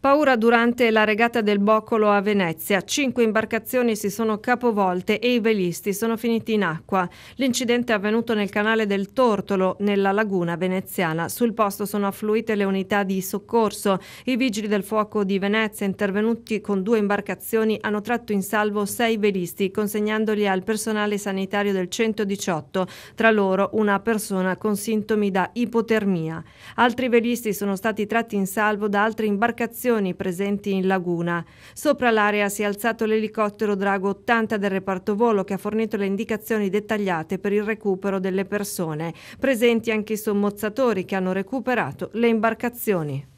Paura durante la regata del Boccolo a Venezia. Cinque imbarcazioni si sono capovolte e i velisti sono finiti in acqua. L'incidente è avvenuto nel canale del Tortolo, nella laguna veneziana. Sul posto sono affluite le unità di soccorso. I vigili del fuoco di Venezia, intervenuti con due imbarcazioni, hanno tratto in salvo sei velisti, consegnandoli al personale sanitario del 118, tra loro una persona con sintomi da ipotermia. Altri velisti sono stati tratti in salvo da altre imbarcazioni imbarcazioni presenti in laguna. Sopra l'area si è alzato l'elicottero Drago 80 del reparto volo che ha fornito le indicazioni dettagliate per il recupero delle persone. Presenti anche i sommozzatori che hanno recuperato le imbarcazioni.